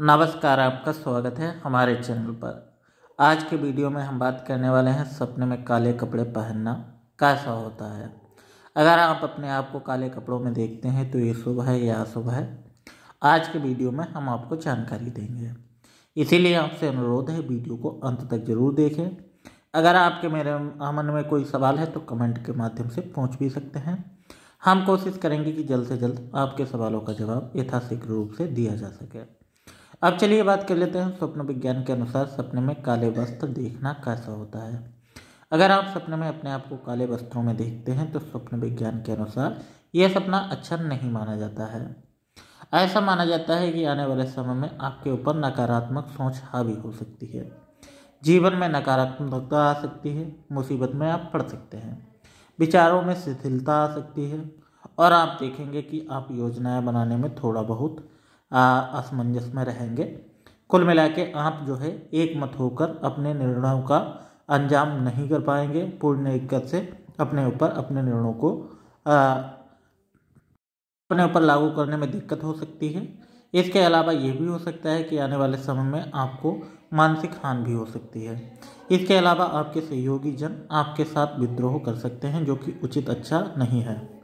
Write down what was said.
नमस्कार आपका स्वागत है हमारे चैनल पर आज के वीडियो में हम बात करने वाले हैं सपने में काले कपड़े पहनना कैसा होता है अगर आप अपने आप को काले कपड़ों में देखते हैं तो ये शुभ है या अशुभ है आज के वीडियो में हम आपको जानकारी देंगे इसीलिए आपसे अनुरोध है वीडियो को अंत तक जरूर देखें अगर आपके मेरे मन में कोई सवाल है तो कमेंट के माध्यम से पूछ भी सकते हैं हम कोशिश करेंगे कि जल्द से जल्द आपके सवालों का जवाब यथाशीघ्र रूप से दिया जा सके अब चलिए बात कर लेते हैं स्वप्न विज्ञान के अनुसार सपने में काले वस्त्र देखना कैसा होता है अगर आप सपने में अपने आप को काले वस्त्रों में देखते हैं तो स्वप्न विज्ञान के अनुसार यह सपना अच्छा नहीं माना जाता है ऐसा माना जाता है कि आने वाले समय में आपके ऊपर नकारात्मक सोच हावी हो सकती है जीवन में नकारात्मकता आ सकती है मुसीबत में आप पड़ सकते हैं विचारों में शिथिलता आ सकती है और आप देखेंगे कि आप योजनाएं बनाने में थोड़ा बहुत असमंजस में रहेंगे कुल मिला के आप जो है एक मत होकर अपने निर्णयों का अंजाम नहीं कर पाएंगे पूर्ण एकत से अपने ऊपर अपने निर्णयों को आ, अपने ऊपर लागू करने में दिक्कत हो सकती है इसके अलावा ये भी हो सकता है कि आने वाले समय में आपको मानसिक हानि भी हो सकती है इसके अलावा आपके सहयोगी जन आपके साथ विद्रोह कर सकते हैं जो कि उचित अच्छा नहीं है